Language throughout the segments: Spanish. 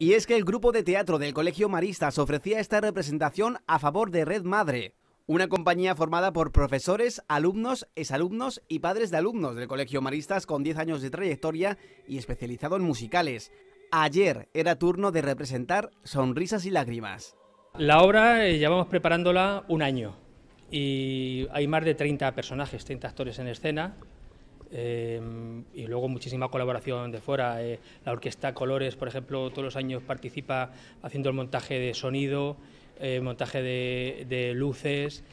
Y es que el grupo de teatro del Colegio Maristas ofrecía esta representación a favor de Red Madre, una compañía formada por profesores, alumnos, exalumnos y padres de alumnos del Colegio Maristas con 10 años de trayectoria y especializado en musicales. Ayer era turno de representar Sonrisas y Lágrimas. La obra eh, llevamos preparándola un año y hay más de 30 personajes, 30 actores en escena eh, y luego muchísima colaboración de fuera. Eh, la Orquesta Colores, por ejemplo, todos los años participa haciendo el montaje de sonido, eh, montaje de, luces.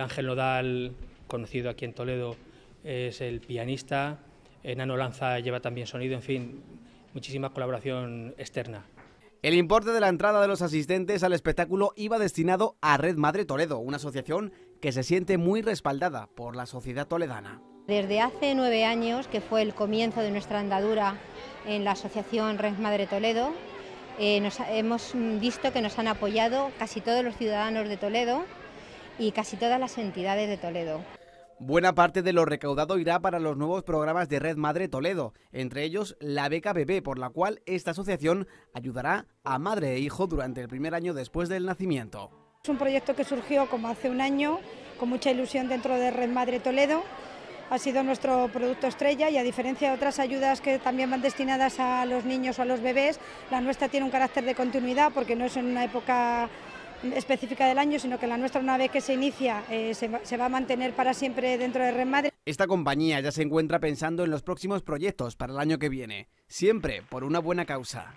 Ángel Nodal, conocido aquí en Toledo, es el pianista. Enano Lanza lleva también sonido, en fin, muchísima colaboración externa. El importe de la entrada de los asistentes al espectáculo iba destinado a Red Madre Toledo, una asociación que se siente muy respaldada por la sociedad toledana. Desde hace nueve años, que fue el comienzo de nuestra andadura en la Asociación Red Madre Toledo, eh, nos, hemos visto que nos han apoyado casi todos los ciudadanos de Toledo y casi todas las entidades de Toledo. Buena parte de lo recaudado irá para los nuevos programas de Red Madre Toledo, entre ellos la beca bebé, por la cual esta asociación ayudará a madre e hijo durante el primer año después del nacimiento. Es un proyecto que surgió como hace un año, con mucha ilusión dentro de Red Madre Toledo, ha sido nuestro producto estrella y a diferencia de otras ayudas que también van destinadas a los niños o a los bebés, la nuestra tiene un carácter de continuidad porque no es en una época específica del año, sino que la nuestra una vez que se inicia eh, se, va a mantener para siempre dentro de Red Esta compañía ya se encuentra pensando en los próximos proyectos para el año que viene, siempre por una buena causa.